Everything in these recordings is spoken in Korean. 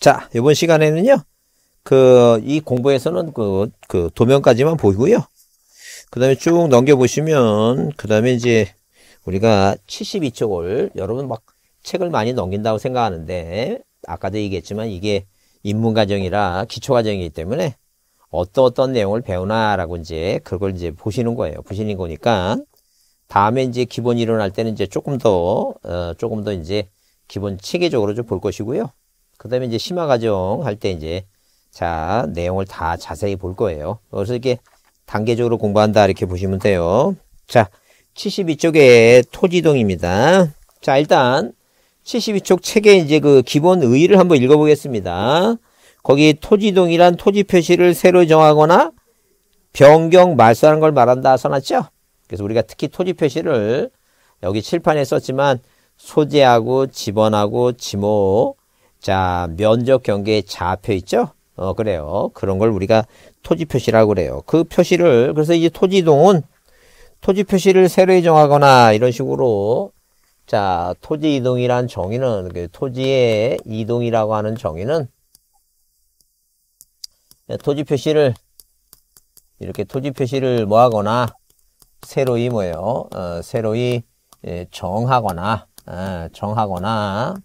자, 이번 시간에는요. 그 이 공부에서는 그, 그 도면까지만 보이고요. 그 다음에 쭉 넘겨보시면 그 다음에 이제 우리가 72쪽을 여러분 막 책을 많이 넘긴다고 생각하는데 아까도 얘기했지만 이게 입문과정이라 기초과정이기 때문에 어떤 어떤 내용을 배우나라고 이제 그걸 이제 보시는 거예요. 보시는 거니까 다음에 이제 기본 이 일어날 때는 이제 조금 더 어, 조금 더 이제 기본 체계적으로 좀 볼 것이고요. 그 다음에 이제 심화 과정 할 때 이제 자 내용을 다 자세히 볼 거예요. 그래서 이렇게 단계적으로 공부한다 이렇게 보시면 돼요. 자7 2쪽에 토지동입니다. 자 일단 72쪽 책에 이제 그 기본 의의를 한번 읽어보겠습니다. 거기 토지동이란 토지 표시를 새로 정하거나 변경 말소하는 걸 말한다 써놨죠? 그래서 우리가 특히 토지 표시를 여기 칠판에 썼지만 소재하고 집원하고 지목 자, 면적 경계에 잡혀 있죠? 어, 그래요. 그런 걸 우리가 토지 표시라고 그래요. 그 표시를, 그래서 이제 토지동은 이 토지 표시를 새로이 정하거나 이런 식으로 자, 토지 이동이란 정의는, 그 토지의 이동이라고 하는 정의는 토지 표시를 이렇게 토지 표시를 뭐 하거나 새로이 뭐예요? 어, 새로이 예, 정하거나 어, 정하거나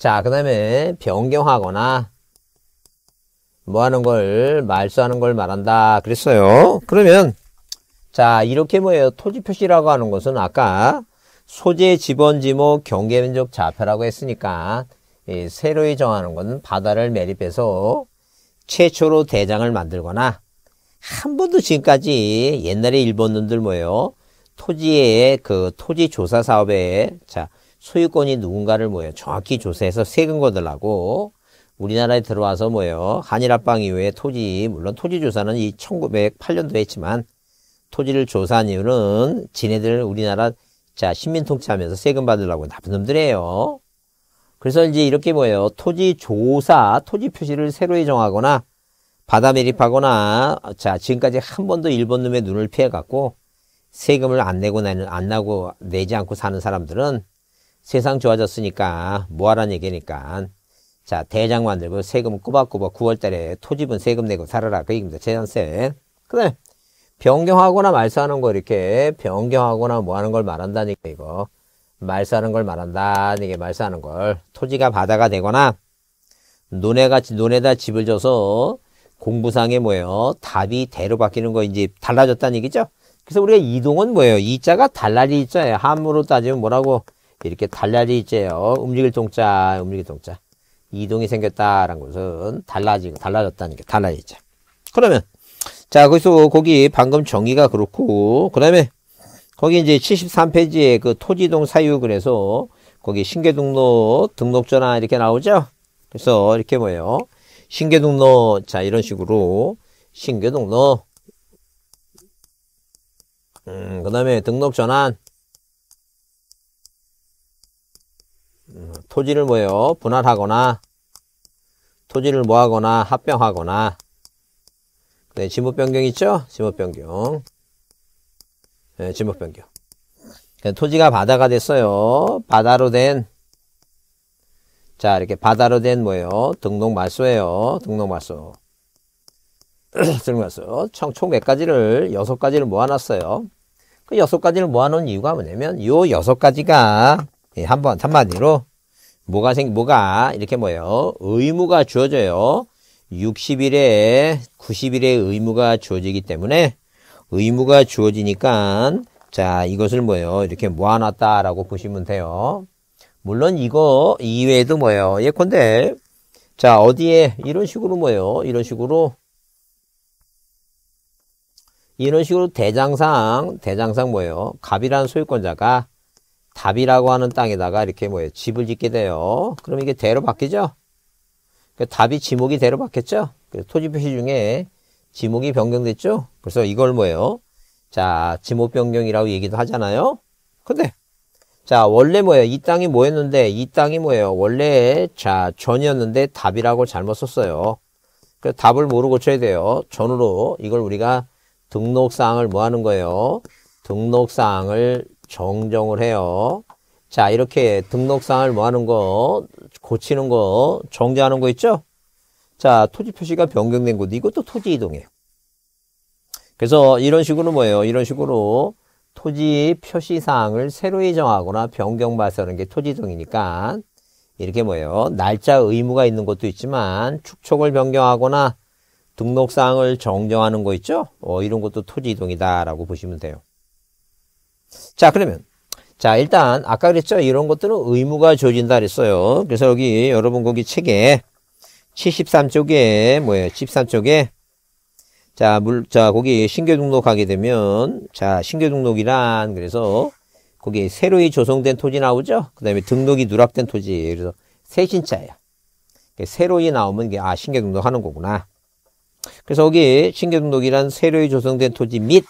자, 그 다음에 변경하거나 뭐 하는 걸, 말소하는 걸 말한다 그랬어요. 그러면 자, 이렇게 뭐예요? 토지 표시라고 하는 것은 아까 소재, 지번, 지목, 경계 면적 좌표라고 했으니까 예, 새로이 정하는 건 바다를 매립해서 최초로 대장을 만들거나 한 번도 지금까지 옛날에 일본 놈들 뭐예요? 토지의 그 토지 조사 사업에 자 소유권이 누군가를 뭐예요? 정확히 조사해서 세금 거들라고 우리나라에 들어와서 뭐예요? 한일합방 이후에 토지, 물론 토지 조사는 이 1908년도 했지만 토지를 조사한 이유는 지네들 우리나라 자 신민통치하면서 세금 받으려고 나쁜 놈들이에요. 그래서 이제 이렇게 뭐예요? 토지 조사, 토지 표시를 새로이 정하거나 바다 매립하거나 자 지금까지 한 번도 일본 놈의 눈을 피해갖고 세금을 안 내고 내안 나고 내지 않고 사는 사람들은 세상 좋아졌으니까 뭐하란 얘기니까 자 대장 만들고 세금 꼬박꼬박 9월달에 토지분 세금 내고 살아라 그 얘기입니다. 재산세 그 다음에 변경하거나 말소하는 거 이렇게 변경하거나 뭐 하는 걸 말한다니까 이거 말소하는 걸 말한다 이게 말소하는 걸 토지가 바다가 되거나 논에같이 논에다 집을 줘서 공부상에 뭐예요 답이 대로 바뀌는 거 이제 달라졌다는 얘기죠 그래서 우리가 이동은 뭐예요 이자가 달라질 자예요 함으로 따지면 뭐라고 이렇게 달라지죠. 움직일 동자, 움직일 동자. 이동이 생겼다라는 것은 달라지 달라졌다는 게 달라지죠. 그러면, 자, 거기서 거기 방금 정의가 그렇고, 그 다음에, 거기 이제 73페이지에 그 토지동 사유군에서 거기 신계등록 등록전화 이렇게 나오죠. 그래서 이렇게 뭐예요. 신계등록, 자, 이런 식으로, 신계등록, 음, 그 다음에 등록 전환, 토지를 뭐여 분할하거나 토지를 뭐하거나 합병하거나 네, 지목 변경 있죠? 지목 변경 네, 지목 변경 토지가 바다가 됐어요. 바다로 된 자, 이렇게 바다로 된 뭐예요? 등록 말소예요. 등록 말소. 등록 말소. 총, 총 몇 가지를, 여섯 가지를 모아놨어요. 그 여섯 가지를 모아놓은 이유가 뭐냐면, 요 여섯 가지가, 예, 한 번, 한마디로, 뭐가 생, 뭐가, 이렇게 뭐예요? 의무가 주어져요. 60일에, 90일에 의무가 주어지기 때문에, 의무가 주어지니까, 자, 이것을 뭐예요? 이렇게 모아놨다라고 보시면 돼요. 물론 이거 이외에도 뭐예요? 예컨대, 자, 어디에, 이런 식으로 뭐예요? 이런 식으로, 이런 식으로 대장상, 대장상 뭐예요? 갑이라는 소유권자가 답이라고 하는 땅에다가 이렇게 뭐예요? 집을 짓게 돼요. 그럼 이게 대로 바뀌죠? 그 답이 지목이 대로 바뀌었죠? 그래서 토지 표시 중에 지목이 변경됐죠? 그래서 이걸 뭐예요? 자, 지목 변경이라고 얘기도 하잖아요? 근데, 자, 원래 뭐예요? 이 땅이 뭐였는데, 이 땅이 뭐예요? 원래, 자, 전이었는데 답이라고 잘못 썼어요. 그 답을 모르 고쳐야 돼요. 전으로 이걸 우리가 등록사항을 뭐 하는 거예요? 등록사항을 정정을 해요. 자, 이렇게 등록사항을 뭐 하는 거, 고치는 거, 정지하는 거 있죠? 자, 토지 표시가 변경된 곳, 이것도 토지 이동이에요. 그래서 이런 식으로 뭐예요? 이런 식으로 토지 표시 사항을 새로 예정하거나 변경 발생하는 게 토지 이동이니까 이렇게 뭐예요? 날짜 의무가 있는 것도 있지만 축척을 변경하거나 등록 사항을 정정하는 거 있죠? 어, 이런 것도 토지 이동이다라고 보시면 돼요. 자, 그러면. 자, 일단, 아까 그랬죠? 이런 것들은 의무가 조진다 그랬어요. 그래서 여기, 여러분 거기 책에, 73쪽에, 뭐예요? 13쪽에, 자, 물, 자, 거기 신규 등록하게 되면, 자, 신규 등록이란, 그래서, 거기 새로이 조성된 토지 나오죠? 그 다음에 등록이 누락된 토지. 그래서, 새 신자예요. 새로이 나오면 이게, 아, 신규 등록하는 거구나. 그래서 여기 신규 등록이란 새로이 조성된 토지 및,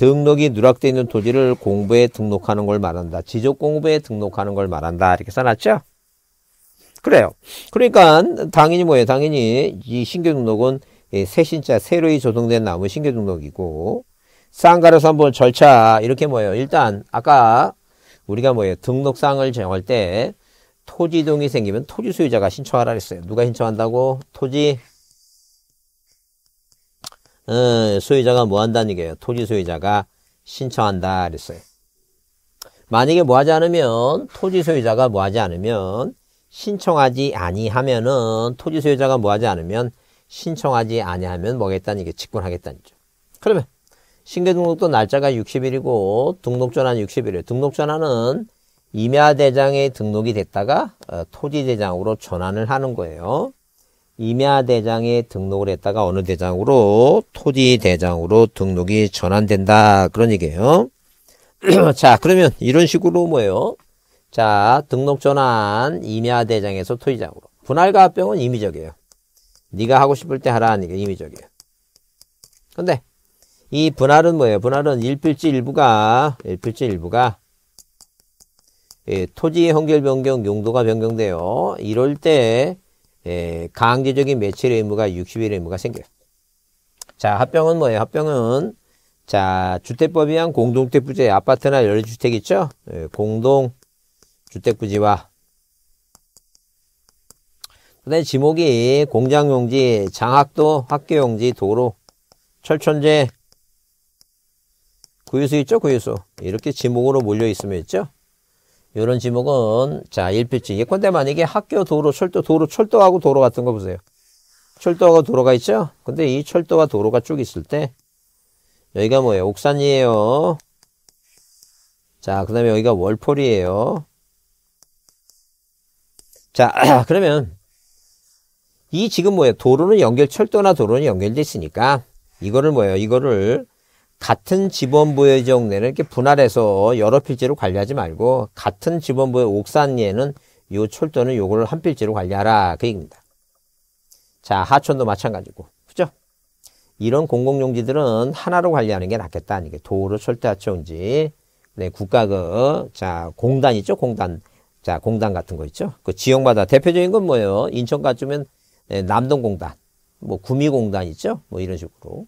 등록이 누락되어 있는 토지를 공부에 등록하는 걸 말한다. 지적 공부에 등록하는 걸 말한다. 이렇게 써놨죠? 그래요. 그러니까 당연히 뭐예요? 당연히 이 신규 등록은 새신자 새로이 조성된 나무 신규 등록이고 쌍가로서 한번 절차 이렇게 뭐예요? 일단 아까 우리가 뭐예요? 등록상을 정할 때 토지 등이 생기면 토지 소유자가 신청하라 그랬어요. 누가 신청한다고? 토지 어, 소유자가 뭐 한다는 얘기예요. 토지 소유자가 신청한다 그랬어요. 만약에 뭐 하지 않으면 토지 소유자가 뭐 하지 않으면 신청하지 아니하면은 토지 소유자가 뭐 하지 않으면 신청하지 아니하면 뭐겠다는 이게 직권하겠다는 거죠. 그러면 신규 등록도 날짜가 60일이고 등록 전환 60일이에요. 등록 전환은 임야 대장에 등록이 됐다가 어, 토지 대장으로 전환을 하는 거예요. 임야대장에 등록을 했다가 어느 대장으로 토지대장으로 등록이 전환된다 그런 얘기예요 자 그러면 이런 식으로 뭐예요 자 등록 전환 임야대장에서 토지장으로 분할과 합병은 임의적이에요 네가 하고 싶을 때 하라는 게 임의적이에요 근데 이 분할은 뭐예요 분할은 일필지 일부가 일필지 일부가 예, 토지의 형질 변경 용도가 변경돼요 이럴 때 에, 예, 강제적인 매출의 의무가 60일의 무가 생겨요. 자, 합병은 뭐예요? 합병은 자, 주택법에 의한 공동주택부지 아파트나 여러 주택 있죠? 예, 공동주택부지와 그다음에 지목이 공장용지, 장학도, 학교용지, 도로, 철천재, 구유소 있죠? 구유소 이렇게 지목으로 몰려 있으면 있죠? 이런 지목은 자 일필지 예컨대 만약에 학교 도로 철도 도로 철도하고 도로 같은 거 보세요. 철도하고 도로가 있죠. 근데 이 철도와 도로가 쭉 있을 때 여기가 뭐예요? 옥산이에요. 자, 그 다음에 여기가 월포리에요 자, 그러면 이 지금 뭐예요? 도로는 연결, 철도나 도로는 연결돼 있으니까 이거를 뭐예요? 이거를 같은 지번부의 지역 내는 이렇게 분할해서 여러 필지로 관리하지 말고 같은 지번부의 옥산리에는 요 철도는 요거를 한 필지로 관리하라 그 얘기입니다. 자 하천도 마찬가지고 그죠? 이런 공공용지들은 하나로 관리하는 게 낫겠다 이게 도로 철도 하천지 네, 국가 그자 공단 있죠 공단 자 공단 같은 거 있죠 그 지역마다 대표적인 건 뭐예요 인천 가쯤면 네, 예, 남동공단 뭐 구미공단 있죠 뭐 이런 식으로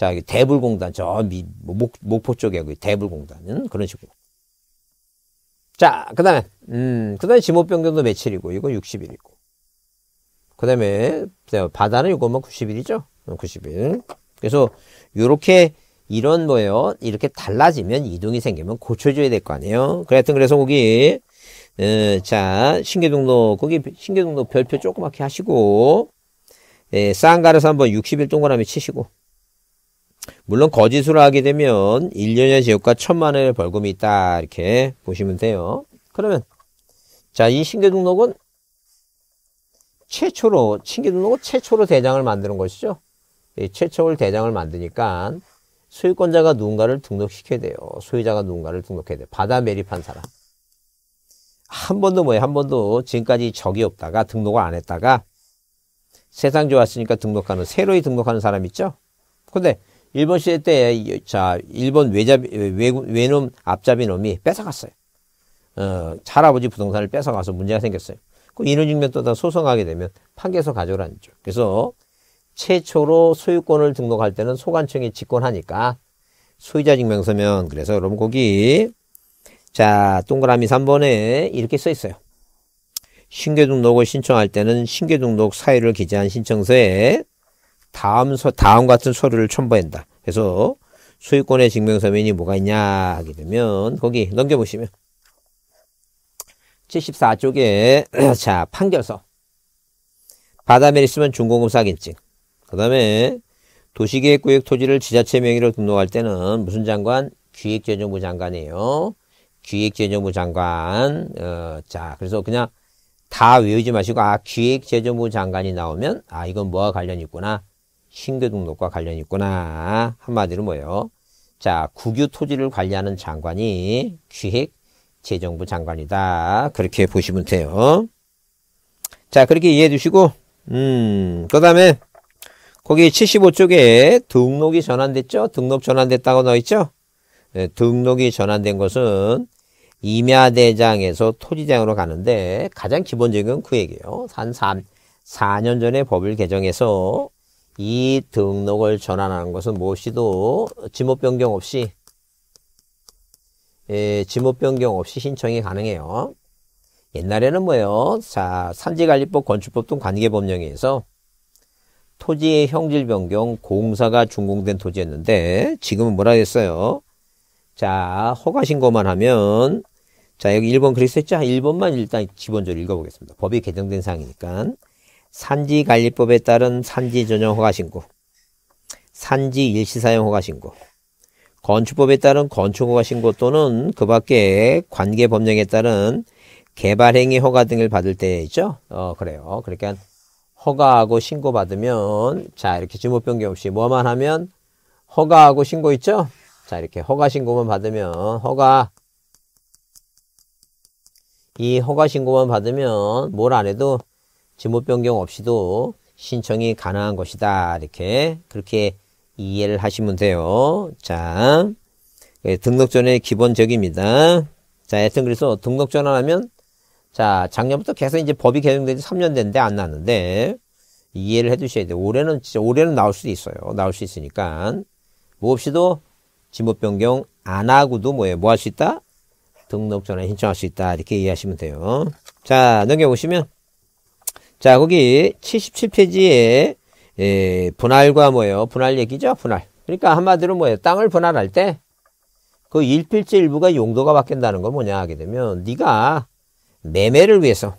자, 대불공단, 저 미, 뭐 목, 목포 쪽에 대불공단은 그런 식으로. 자, 그 다음에, 음, 그 다음에 지목변경도 며칠이고, 이거 60일이고. 그 다음에, 바다는 이거만 90일이죠? 90일. 어, 그래서, 요렇게, 이런 뭐예요? 이렇게 달라지면 이동이 생기면 고쳐줘야 될 거 아니에요? 그랬하 그래서 거기, 어, 자, 신규등록, 거기 신규등록 별표 조그맣게 하시고, 예, 쌍가에서 한번 60일 동그라미 치시고, 물론 거짓으로 하게 되면 1년의 징역과 천만 원의 벌금이 있다 이렇게 보시면 돼요. 그러면 자이 신규 등록은 최초로 신규 등록은 최초로 대장을 만드는 것이죠. 최초로 대장을 만드니까 소유권자가 누군가를 등록시켜야 돼요. 소유자가 누군가를 등록해야 돼요. 받아 매립한 사람. 한 번도 뭐예요? 한 번도 지금까지 적이 없다가 등록을 안 했다가 세상 좋았으니까 등록하는 새로이 등록하는 사람 있죠? 근데 일본 시대 때, 자, 일본 외잡, 외, 외놈, 앞잡이 놈이 뺏어갔어요. 어, 할아버지 부동산을 뺏어가서 문제가 생겼어요. 그 인후증명 또다 소송하게 되면 판결서 가져오라는 거죠 그래서 최초로 소유권을 등록할 때는 소관청이 직권하니까 소유자 증명서면 그래서 여러분 거기 자 동그라미 3번에 이렇게 써 있어요. 신규 등록을 신청할 때는 신규 등록 사유를 기재한 신청서에 다음 소, 다음 같은 서류를 첨부한다. 그래서 소유권의 증명서면이 뭐가 있냐 하게 되면 거기 넘겨보시면 74쪽에 자 판결서 바다메리스면 중공업사 인증 그 다음에 도시계획구역 토지를 지자체 명의로 등록할 때는 무슨 장관? 기획재정부 장관이에요. 기획재정부 장관 어, 자 그래서 그냥 다 외우지 마시고 아 기획재정부 장관이 나오면 아 이건 뭐와 관련이 있구나 신규 등록과 관련이 있구나. 한마디로 뭐예요? 자, 국유 토지를 관리하는 장관이 기획 재정부 장관이다. 그렇게 보시면 돼요. 자, 그렇게 이해해 주시고, 음, 그 다음에, 거기 75쪽에 등록이 전환됐죠? 등록 전환됐다고 나와 있죠? 네, 등록이 전환된 것은 임야대장에서 토지장으로 가는데 가장 기본적인 그 얘기예요. 한 3, 4년 전에 법을 개정해서 이 등록을 전환하는 것은 무엇이도 지목 변경 없이 예, 지목 변경 없이 신청이 가능해요. 옛날에는 뭐예요? 자, 산지관리법, 건축법 등 관계법령에서 토지의 형질 변경, 공사가 준공된 토지였는데 지금은 뭐라 했어요? 자, 허가 신고만 하면 자, 여기 1번 그리스했죠? 1번만 일단 기본적으로 읽어보겠습니다. 법이 개정된 사항이니까. 산지관리법에 따른 산지 전용 허가신고, 산지 일시사용 허가신고, 건축법에 따른 건축허가신고 또는 그 밖에 관계 법령에 따른 개발행위 허가 등을 받을 때 있죠. 어, 그래요. 그러니까 허가하고 신고 받으면 자 이렇게 지목 변경 없이 뭐만 하면 허가하고 신고 있죠. 자 이렇게 허가 신고만 받으면 허가 이 허가 신고만 받으면 뭘 안 해도 지목 변경 없이도 신청이 가능한 것이다. 이렇게 그렇게 이해를 하시면 돼요. 자, 예, 등록 전의 기본적입니다. 자, 하 여튼 그래서 등록 전환하면 자, 작년부터 계속 이제 법이 개정된 지 3년 됐는데 안 나왔는데 이해를 해 두셔야 돼요. 올해는 진짜 올해는 나올 수도 있어요. 나올 수 있으니까 무엇이도 지목 변경 안 하고도 뭐예요? 뭐 할 수 있다? 등록 전환 신청할 수 있다. 이렇게 이해하시면 돼요. 자, 넘겨보시면 자, 거기 77페이지에 예, 분할과 뭐예요? 분할 얘기죠? 분할. 그러니까 한마디로 뭐예요? 땅을 분할할 때 그1필지 일부가 용도가 바뀐다는 건 뭐냐 하게 되면 네가 매매를 위해서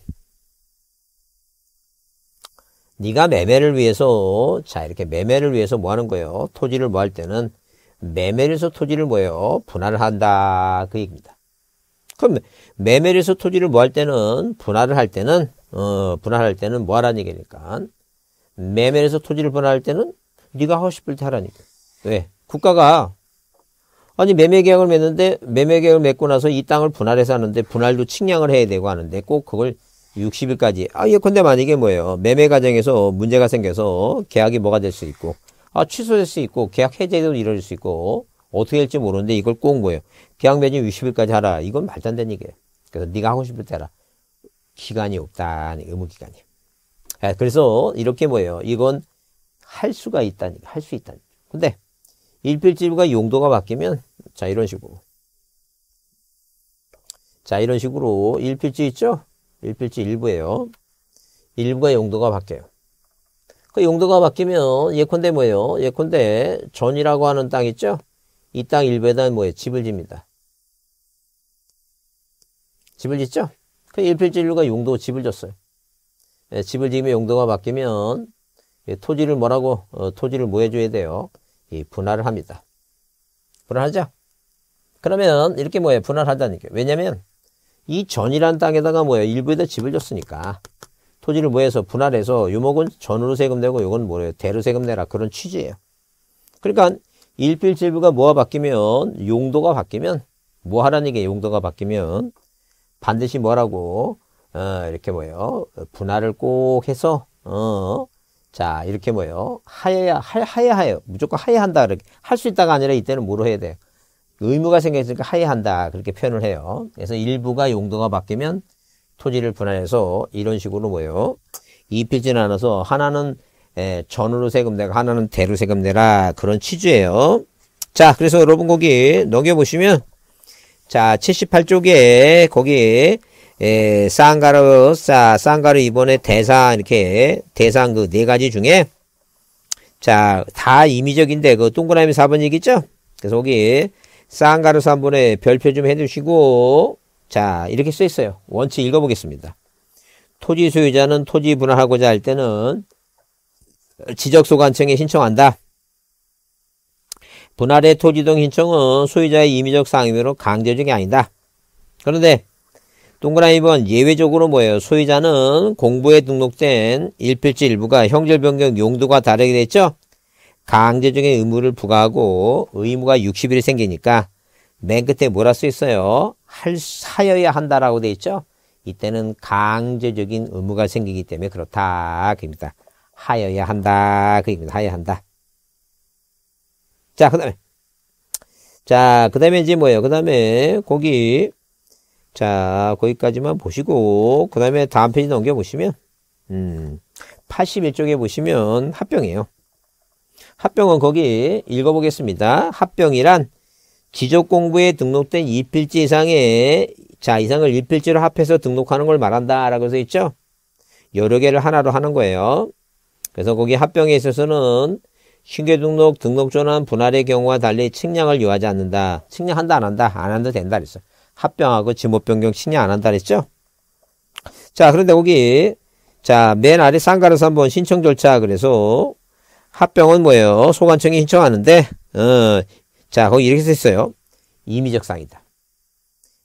네가 매매를 위해서 자 이렇게 매매를 위해서 뭐 하는 거예요? 토지를 뭐할 때는 매매를해서 토지를 뭐예요? 분할을 한다 그 얘기입니다. 그럼 매매를해서 토지를 뭐할 때는 분할을 할 때는 어, 분할할 때는 뭐 하라는 얘기니까. 매매에서 토지를 분할할 때는 네가 하고 싶을 때 하라니까. 왜? 국가가 아니 매매 계약을 맺는데 매매 계약을 맺고 나서 이 땅을 분할해서 하는데 분할도 측량을 해야 되고 하는데 꼭 그걸 60일까지 아 예컨대 만약에 뭐예요 매매 과정에서 문제가 생겨서 계약이 뭐가 될 수 있고 아 취소될 수 있고 계약 해제도 이뤄질 수 있고 어떻게 될지 모르는데 이걸 꼭 뭐예요 계약 매진 60일까지 하라 이건 말도 안 되는 얘기예요 그래서 네가 하고 싶을 때 하라 기간이 없다. 의무 기간이. 예, 그래서 이렇게 뭐예요? 이건 할 수가 있다니, 할수 있다니. 근데 일필지부가 용도가 바뀌면 자 이런 식으로. 자 이런 식으로 일필지 있죠? 일필지 일부예요. 일부가 용도가 바뀌어요. 그 용도가 바뀌면 예컨대 뭐예요? 예컨대 전이라고 하는 땅 있죠? 이 땅 일부에다 뭐예요? 집을 짓니다 집을 짓죠? 그 일필진료가 용도 집을 줬어요. 예, 집을 지으면 용도가 바뀌면 예, 토지를 뭐라고 어, 토지를 뭐 해줘야 돼요? 이 분할을 합니다. 분할하죠? 그러면 이렇게 뭐예요? 분할하다니까 요 왜냐면 하이 전이란 땅에다가 뭐예요? 일부에다 집을 줬으니까 토지를 뭐해서 분할해서 유목은 전으로 세금 내고 이건 뭐예요? 대로 세금 내라 그런 취지예요. 그러니까 일필질부가 뭐가 바뀌면 용도가 바뀌면 뭐 하라는 게 용도가 바뀌면 반드시 뭐라고 어, 이렇게 뭐예요 분할을 꼭 해서 어, 자 이렇게 뭐예요 하여야 하, 하야 하여 무조건 하야 한다 이렇게 할 수 있다가 아니라 이때는 뭐로 해야 돼요 의무가 생겼으니까 하야 한다 그렇게 표현을 해요 그래서 일부가 용도가 바뀌면 토지를 분할해서 이런 식으로 뭐예요 입히진 않아서 하나는 예, 전으로 세금 내고 하나는 대로 세금 내라 그런 취지예요 자 그래서 여러분 거기 넘겨보시면 자, 78쪽에 거기 에, 쌍가루 사 쌍가루 이번에 대상 이렇게 대상 그 네 가지 중에 자, 다 임의적인데 그 동그라미 4번얘기죠 그래서 거기 쌍가루 3번에 별표 좀해 주시고 자, 이렇게 써 있어요. 원칙 읽어 보겠습니다. 토지 소유자는 토지 분할하고자 할 때는 지적소관청에 신청한다. 분할의 토지등 신청은 소유자의 임의적 상임으로 강제적이 아니다. 그런데 동그라미 번 예외적으로 뭐예요? 소유자는 공부에 등록된 일필지 일부가 형질 변경 용도가 다르게 됐죠? 강제적인 의무를 부과하고 의무가 60일이 생기니까 맨 끝에 뭐라 써 있어요? 할, 하여야 한다라고 돼 있죠? 이때는 강제적인 의무가 생기기 때문에 그렇다. 그입니다. 하여야 한다. 그입니다. 하여야 한다. 자, 그 다음에. 자, 그 다음에 이제 뭐예요? 그 다음에 거기. 자, 거기까지만 보시고, 그 다음에 다음 페이지 넘겨보시면, 음, 81쪽에 보시면 합병이에요. 합병은 거기 읽어보겠습니다. 합병이란 지적공부에 등록된 2필지 이상의 자 이상을 1필지로 합해서 등록하는 걸 말한다 라고 해서 있죠. 여러 개를 하나로 하는 거예요. 그래서 거기 합병에 있어서는 신규 등록, 등록 조는 분할의 경우와 달리 측량을 요하지 않는다. 측량한다, 안 한다? 안 한다, 된다. 그랬어. 합병하고 지목 변경 측량 안 한다. 그랬죠? 자, 그런데 거기, 자, 맨 아래 쌍가로서 한번 신청 절차. 그래서 합병은 뭐예요? 소관청이 신청하는데, 어, 자, 거기 이렇게 써 있어요. 임의적 사항이다.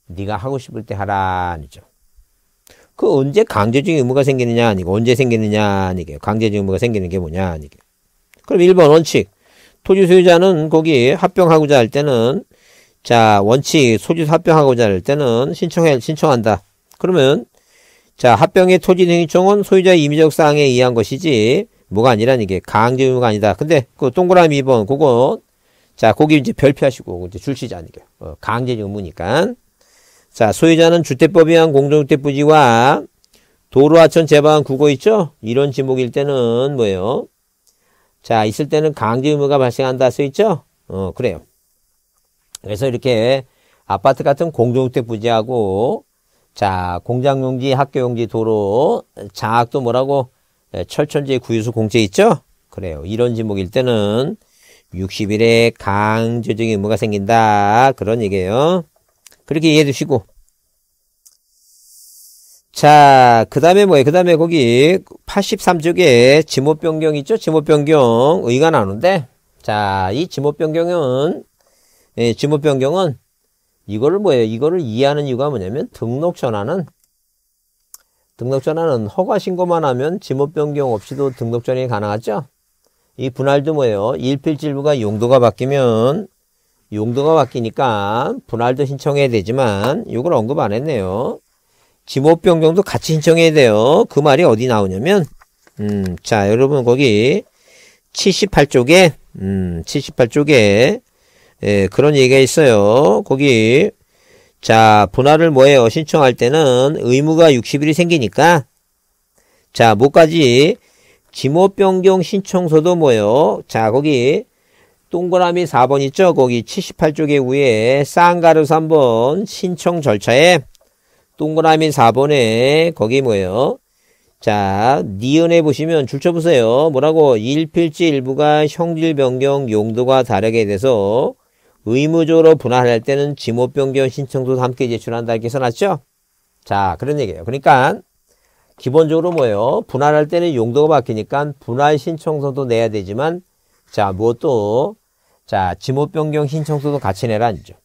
네가 하고 싶을 때 하라. 아니죠. 그 언제 강제적 의무가 생기느냐 아니고 언제 생기느냐 아니게 강제적 의무가 생기는 게 뭐냐 아니게 그럼 1번 원칙. 토지 소유자는 거기 합병하고자 할 때는 자 원칙 소지 합병하고자 할 때는 신청해 신청한다. 그러면 자 합병의 토지 등의청은 소유자의 임의적 사항에 의한 것이지 뭐가 아니란 이게 강제 의무가 아니다. 근데 그 동그라미 2번 그건 자 거기 이제 별표하시고 이제 줄치지 않을게요. 어, 강제 의무니까. 자 소유자는 주택법에 의한 공정주택 부지와 도로하천 제방 국어 있죠? 이런 지목일 때는 뭐예요? 자, 있을 때는 강제 의무가 발생한다 쓰있죠 어, 그래요. 그래서 이렇게 아파트 같은 공동주택 부지하고 자, 공장용지, 학교용지, 도로, 장학도 뭐라고 예, 철천지 구유수 공채 있죠? 그래요. 이런 지목일 때는 60일에 강제적인 의무가 생긴다. 그런 얘기예요. 그렇게 이해해 주시고 자, 그 다음에 뭐예요? 그 다음에 거기 83쪽에 지목 변경 있죠? 지목 변경 의가 나오는데, 자, 이 지목 변경은, 예, 지목 변경은 이거를 뭐예요? 이거를 이해하는 이유가 뭐냐면 등록 전환은 등록 전환은 허가 신고만 하면 지목 변경 없이도 등록 전환이 가능하죠? 이 분할도 뭐예요? 일필질부가 용도가 바뀌면 용도가 바뀌니까 분할도 신청해야 되지만 이걸 언급 안 했네요. 지모병정도 같이 신청해야 돼요. 그 말이 어디 나오냐면 음, 자 여러분 거기 78쪽에 음, 78쪽에 예, 그런 얘기가 있어요. 거기 자 분할을 뭐예요? 신청할 때는 의무가 60일이 생기니까 자 뭐까지 지모병정 신청서도 뭐예요? 자 거기 동그라미 4번 있죠? 거기 78쪽에 위에 쌍가루 3번 신청 절차에 동그라미 4번에 거기 뭐예요? 자, 니은에 보시면 줄쳐보세요. 뭐라고? 일필지 일부가 형질 변경 용도가 다르게 돼서 의무적으로 분할할 때는 지목 변경 신청도 함께 제출한다 이렇게 써놨죠? 자, 그런 얘기예요. 그러니까 기본적으로 뭐예요? 분할할 때는 용도가 바뀌니까 분할 신청서도 내야 되지만 자, 무엇도 뭐 자, 지목 변경 신청서도 같이 내라는 거죠.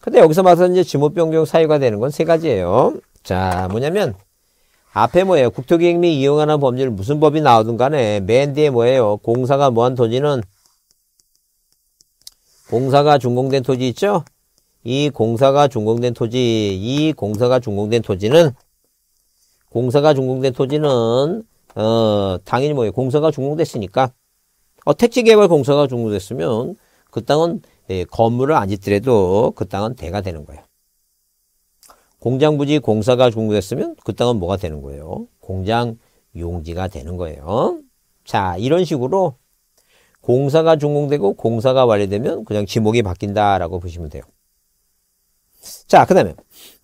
근데 여기서 봐서 이제 지목 변경 사유가 되는 건 세 가지예요. 자, 뭐냐면 앞에 뭐예요? 국토기획 및 이용하는 법률 무슨 법이 나오든 간에 맨 뒤에 뭐예요? 공사가 뭐한 토지는 공사가 준공된 토지 있죠? 이 공사가 준공된 토지, 이 공사가 준공된 토지는 공사가 준공된 토지는 어, 당연히 뭐예요? 공사가 준공됐으니까 어, 택지개발 공사가 준공됐으면 그 땅은 예, 건물을 안 짓더라도 그 땅은 대가 되는 거예요. 공장 부지 공사가 종료됐으면 그 땅은 뭐가 되는 거예요? 공장 용지가 되는 거예요. 자, 이런 식으로 공사가 준공되고 공사가 완료되면 그냥 지목이 바뀐다라고 보시면 돼요. 자, 그다음에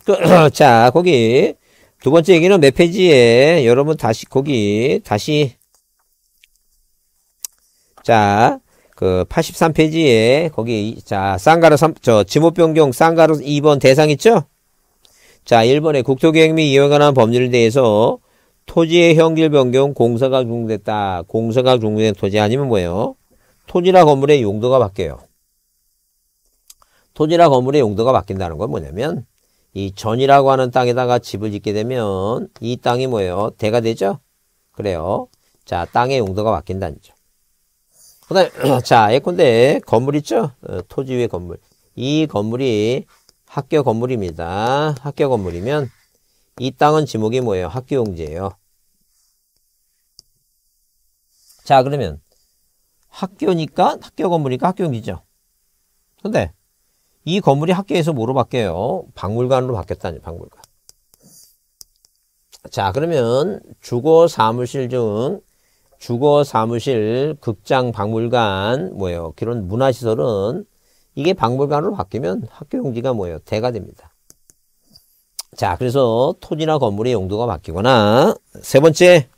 그 다음에, 자, 거기 두 번째 얘기는 몇 페이지에 여러분 다시 거기 다시 자, 그 83페이지에 거기 자 쌍가루 3, 저 지목변경 쌍가루 2번 대상 있죠? 자 1번에 국토계획 및 이용에 관한 법률에 대해서 토지의 형질 변경 공사가 종료됐다. 공사가 종료된 토지 아니면 뭐예요? 토지나 건물의 용도가 바뀌어요. 토지나 건물의 용도가 바뀐다는 건 뭐냐면 이 전이라고 하는 땅에다가 집을 짓게 되면 이 땅이 뭐예요? 대가 되죠? 그래요. 자 땅의 용도가 바뀐다는 거죠. 그다음 자 예컨대 건물 있죠? 어, 토지 위에 건물. 이 건물이 학교 건물입니다. 학교 건물이면 이 땅은 지목이 뭐예요? 학교 용지예요. 자 그러면 학교니까 학교 건물이니까 학교 용지죠. 근데 이 건물이 학교에서 뭐로 바뀌어요? 박물관으로 바뀌었다니 박물관. 자 그러면 주거 사무실 중 주거 사무실, 극장, 박물관 뭐예요? 그런 문화시설은 이게 박물관으로 바뀌면 학교 용지가 뭐예요? 대가 됩니다. 자, 그래서 토지나 건물의 용도가 바뀌거나 세 번째,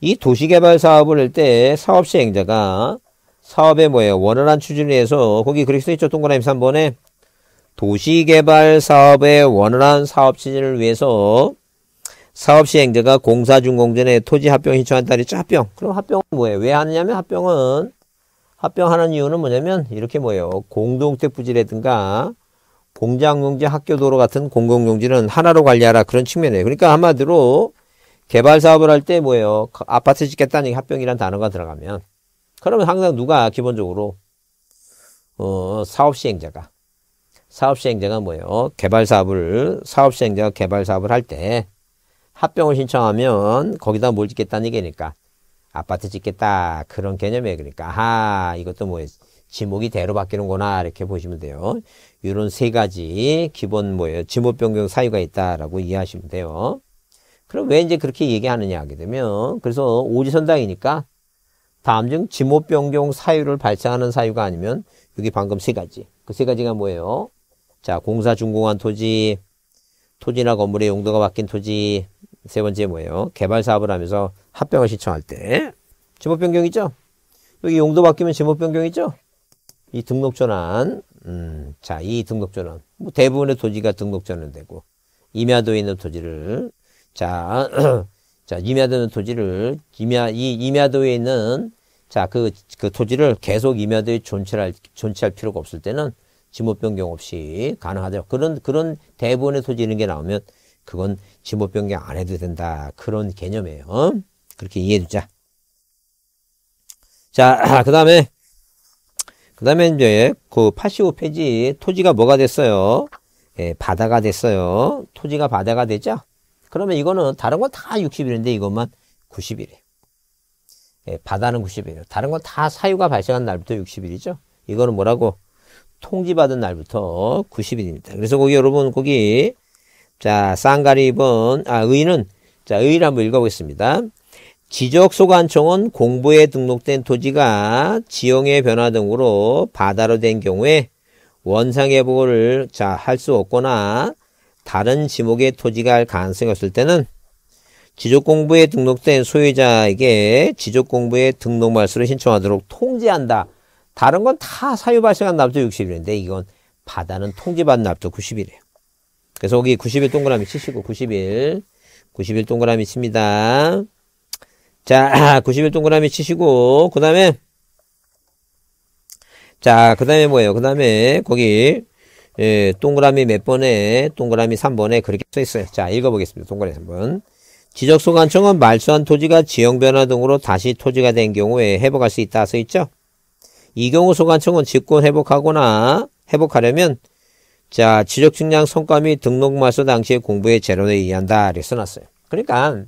이 도시개발 사업을 할 때 사업 시행자가 사업의 뭐예요? 원활한 추진을 위해서 거기 그렇게 써있죠? 동그라미 3번에 도시개발 사업의 원활한 사업 추진을 위해서 사업시행자가 공사준공전에 토지 합병 신청한 딸이 합병. 그럼 합병은 뭐예요? 왜 하느냐면 합병은 합병하는 이유는 뭐냐면 이렇게 뭐예요? 공동택 부지라든가 공장용지, 학교도로 같은 공공용지는 하나로 관리하라 그런 측면이에요. 그러니까 한마디로 개발 사업을 할 때 뭐예요? 아파트 짓겠다는 얘 합병이란 단어가 들어가면 그러면 항상 누가 기본적으로 어, 사업 시행자가 사업 시행자가 뭐예요? 개발 사업을 사업 시행자가 개발 사업을 할때 합병을 신청하면 거기다 뭘 짓겠다는 얘기니까 아파트 짓겠다 그런 개념이에요. 그러니까 아 이것도 뭐 지목이 대로 바뀌는구나 이렇게 보시면 돼요. 이런 세 가지 기본 뭐예요. 지목 변경 사유가 있다라고 이해하시면 돼요. 그럼 왜 이제 그렇게 얘기하느냐 하게 되면 그래서 오지선당이니까 다음 중 지목 변경 사유를 발생하는 사유가 아니면 여기 방금 세 가지 그 세 가지가 뭐예요? 자 공사 중공한 토지 토지나 건물의 용도가 바뀐 토지 세 번째 뭐예요? 개발 사업을 하면서 합병을 신청할 때 지목 변경이죠. 여기 용도 바뀌면 지목 변경이죠. 이 등록 전환, 음, 자, 이 등록 전환. 뭐 대부분의 토지가 등록 전환되고 임야도에 있는 토지를 자, 자, 임야도는 토지를 임야 이 임야도에 있는 자, 그, 그 토지를 계속 임야도에 존치할, 존치할 필요가 없을 때는 지목 변경 없이 가능하다. 그런 그런 대본에 소지는 게 나오면 그건 지목 변경 안 해도 된다. 그런 개념이에요. 어? 그렇게 이해해 두자. 자, 그다음에 그다음에 이제 그 85페이지 토지가 뭐가 됐어요? 예, 바다가 됐어요. 토지가 바다가 되죠? 그러면 이거는 다른 건 다 60일인데 이것만 90일이에요. 예, 바다는 90일이에요. 다른 건 다 사유가 발생한 날부터 60일이죠. 이거는 뭐라고? 통지받은 날부터 90일입니다. 그래서 거기 여러분 거기 자 쌍가리 2번 아 의는 자 의를 한번 읽어보겠습니다. 지적소관청은 공부에 등록된 토지가 지형의 변화 등으로 바다로 된 경우에 원상회복을 할 수 없거나 다른 지목의 토지가 할 가능성이 없을 때는 지적공부에 등록된 소유자에게 지적공부에 등록 말소를 신청하도록 통지한다. 다른 건 다 사유 발생한 납도 60일인데 이건 바다는 통지받은 납도 90일이에요. 그래서 여기 90일 동그라미 치시고 90일 90일 동그라미 칩니다. 자 90일 동그라미 치시고 그 다음에 자그 다음에 뭐예요? 그 다음에 거기 예, 동그라미 몇 번에 동그라미 3번에 그렇게 써 있어요. 자 읽어보겠습니다. 동그라미 3번 지적소관청은 말소한 토지가 지형 변화 등으로 다시 토지가 된 경우에 회복할 수 있다 써 있죠? 이경우 소관청은 직권 회복하거나 회복하려면 자 지적 측량 성과 및 등록 마서 당시의 공부의 재론에 의한다 이렇게 써놨어요. 그러니까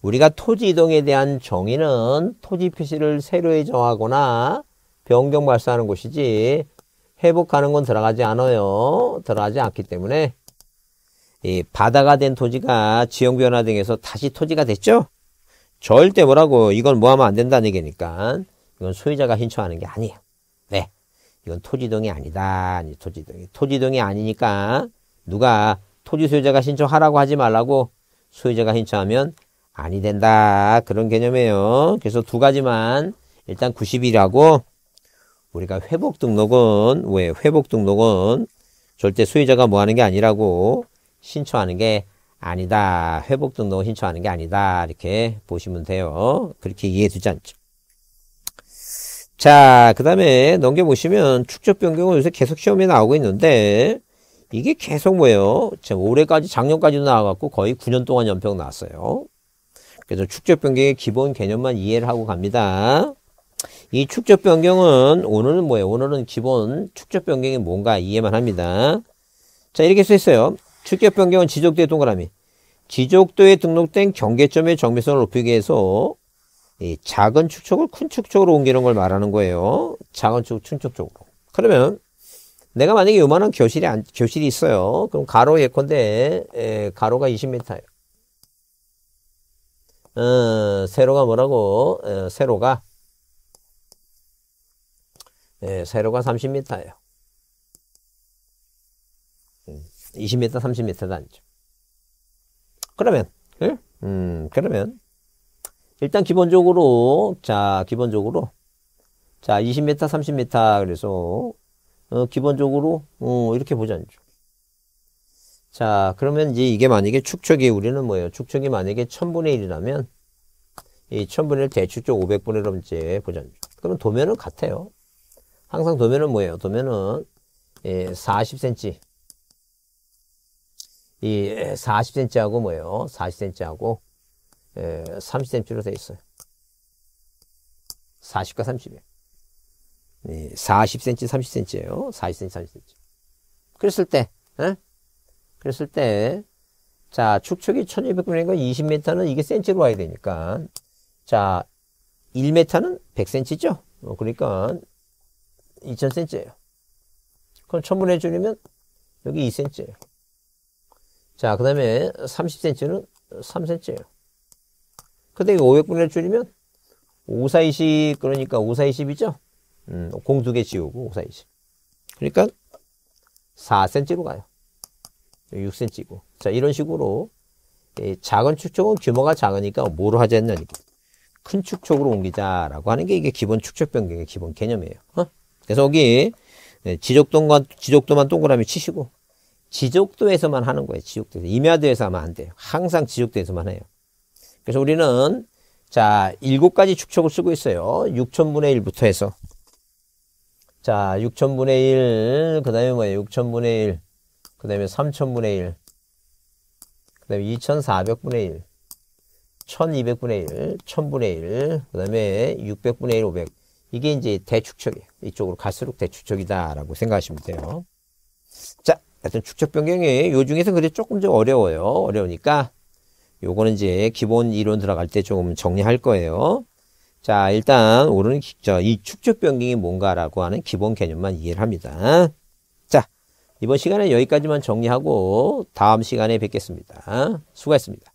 우리가 토지 이동에 대한 정의는 토지 표시를 새로이 정하거나 변경 발사하는 곳이지 회복하는 건 들어가지 않아요. 들어가지 않기 때문에 이 바다가 된 토지가 지형 변화 등에서 다시 토지가 됐죠. 절대 뭐라고 이건 뭐하면 안 된다는 얘기니까 이건 소유자가 신청하는 게 아니에요. 왜? 네. 이건 토지동이 아니다. 토지동이. 토지동이 아니니까 누가 토지 소유자가 신청하라고 하지 말라고 소유자가 신청하면 아니 된다. 그런 개념이에요. 그래서 두 가지만 일단 90일하고 우리가 회복 등록은 왜 회복 등록은 절대 소유자가 뭐 하는 게 아니라고 신청하는 게 아니다. 회복 등록을 신청하는 게 아니다. 이렇게 보시면 돼요. 그렇게 이해되지 해 않죠. 자, 그 다음에 넘겨보시면 축적 변경은 요새 계속 시험에 나오고 있는데, 이게 계속 뭐예요? 지금 올해까지, 작년까지도 나와갖고 거의 9년 동안 연평 나왔어요. 그래서 축적 변경의 기본 개념만 이해를 하고 갑니다. 이 축적 변경은 오늘은 뭐예요? 오늘은 기본 축적 변경이 뭔가 이해만 합니다. 자, 이렇게 써 있어요. 축적 변경은 지적도의 동그라미. 지적도에 등록된 경계점의 정비성을 높이기 위해서 이 작은 축적을큰축적으로 옮기는 걸 말하는 거예요. 작은 축, 충축 쪽으로. 그러면 내가 만약에 요만한 교실이 안, 교실이 있어요. 그럼 가로 예컨대 에, 가로가 20m예요. 어, 세로가 뭐라고? 에, 어, 세로가 에, 예, 세로가 30m예요. 20m, 30m 단죠. 그러면, 예? 음, 그러면 일단 기본적으로 자 기본적으로 자 20m 30m 그래서 어, 기본적으로 어, 이렇게 보자죠 자 그러면 이제 이게 만약에 축척이 우리는 뭐예요 축척이 만약에 1000분의 1이라면 이 1000분의 1 대축적 500분의 1로 이제 보자죠 그럼 도면은 같아요 항상 도면은 뭐예요 도면은 예, 40cm 이 40cm하고 예, 뭐예요 40cm하고 30cm로 예, 되어 있어요. 40과 30이에요. 네, 40cm, 30cm예요. 40cm, 30cm. 그랬을 때, 에? 예? 그랬을 때, 자, 축척이 1200g인 건 20m는 이게 센치로 와야 되니까, 자, 1m는 100cm죠? 어, 그러니까, 2000cm예요. 그럼 천분해 줄이면, 여기 2cm예요. 자, 그 다음에 30cm는 3cm예요. 근데 이거 500분의 1 줄이면 5420 그러니까 5420이죠? 음, 0 두 개 지우고 5420. 그러니까 4cm로 가요. 6cm고. 자, 이런 식으로 작은 축적은 규모가 작으니까 뭐로 하자 했냐큰축적으로 옮기자라고 하는 게 이게 기본 축적 변경의 기본 개념이에요. 어? 그래서 여기 네, 지적도만, 지적도만 동그라미 치시고 지적도에서만 하는 거예요. 지적도에서. 임야도에서 하면 안 돼요. 항상 지적도에서만 해요. 그래서 우리는 자, 일곱 가지 축척을 쓰고 있어요. 6천분의 1부터 해서. 자, 6천분의 1, 그 다음에 뭐예요? 6천분의 1, 그 다음에 3천분의 1, 그 다음에 2,400분의 1, 1,200분의 1, 1,000분의 1, 그 다음에 600분의 1, 500. 이게 이제 대축척이에요. 이쪽으로 갈수록 대축척이다라고 생각하시면 돼요. 자, 하여튼 축척 변경이 요 중에서 그래 조금 좀 어려워요. 어려우니까 요거는 이제 기본 이론 들어갈 때 조금 정리할 거예요. 자, 일단 오늘은 이 축적 변경이 뭔가라고 하는 기본 개념만 이해를 합니다. 자, 이번 시간에 여기까지만 정리하고 다음 시간에 뵙겠습니다. 수고했습니다.